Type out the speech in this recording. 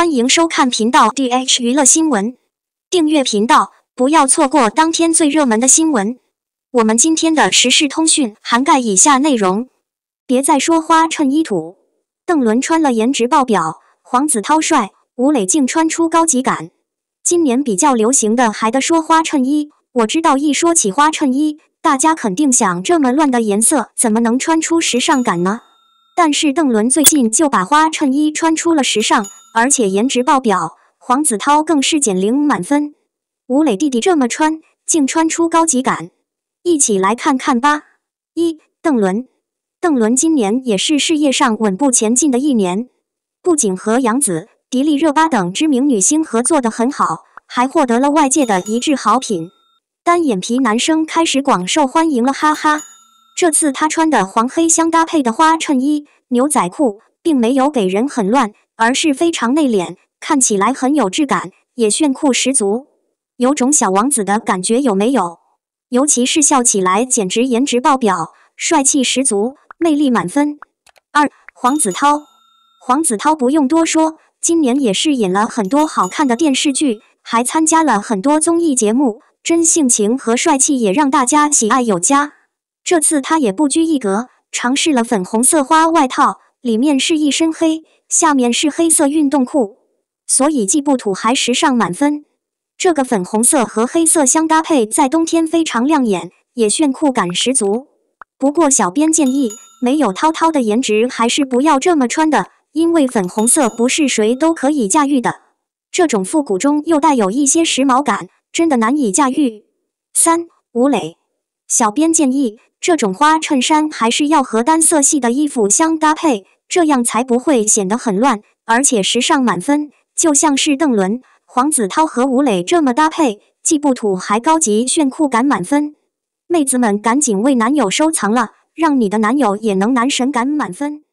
欢迎收看频道 D H 娱乐新闻，订阅频道，不要错过当天最热门的新闻。我们今天的时事通讯涵盖以下内容：别再说花衬衣土，邓伦穿了颜值爆表，黄子韬帅，吴磊竟穿出高级感。今年比较流行的还得说花衬衣。我知道一说起花衬衣，大家肯定想：这么乱的颜色怎么能穿出时尚感呢？但是邓伦最近就把花衬衣穿出了时尚。而且颜值爆表，黄子韬更是减龄满分。吴磊弟弟这么穿，竟穿出高级感，一起来看看吧。一，邓伦。邓伦今年也是事业上稳步前进的一年，不仅和杨紫、迪丽热巴等知名女星合作的很好，还获得了外界的一致好评。单眼皮男生开始广受欢迎了，哈哈。这次他穿的黄黑相搭配的花衬衣、牛仔裤，并没有给人很乱。而是非常内敛，看起来很有质感，也炫酷十足，有种小王子的感觉，有没有？尤其是笑起来，简直颜值爆表，帅气十足，魅力满分。二黄子韬，黄子韬不用多说，今年也是演了很多好看的电视剧，还参加了很多综艺节目，真性情和帅气也让大家喜爱有加。这次他也不拘一格，尝试了粉红色花外套。里面是一身黑，下面是黑色运动裤，所以既不土还时尚满分。这个粉红色和黑色相搭配，在冬天非常亮眼，也炫酷感十足。不过小编建议，没有涛涛的颜值还是不要这么穿的，因为粉红色不是谁都可以驾驭的。这种复古中又带有一些时髦感，真的难以驾驭。三，吴磊。小编建议，这种花衬衫还是要和单色系的衣服相搭配，这样才不会显得很乱，而且时尚满分。就像是邓伦、黄子韬和吴磊这么搭配，既不土还高级，炫酷感满分。妹子们赶紧为男友收藏了，让你的男友也能男神感满分。